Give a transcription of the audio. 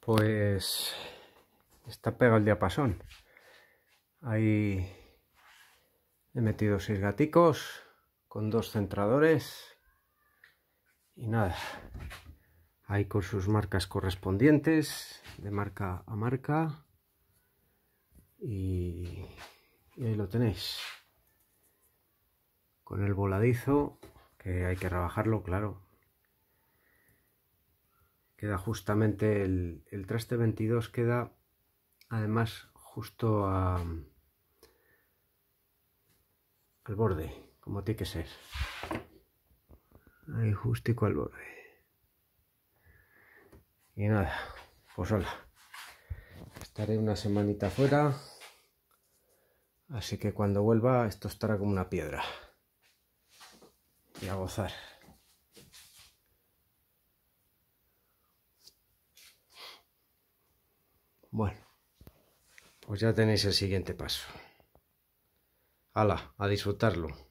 pues está pegado el diapasón. Ahí he metido seis gaticos con dos centradores y nada, ahí con sus marcas correspondientes, de marca a marca y, y ahí lo tenéis. Con el voladizo, que hay que rebajarlo, claro, queda justamente el, traste 22 queda además justo a, al borde como tiene que ser ahí justico al borde y nada pues hola estaré una semanita fuera así que cuando vuelva esto estará como una piedra y a gozar Bueno, pues ya tenéis el siguiente paso. Hala, a disfrutarlo.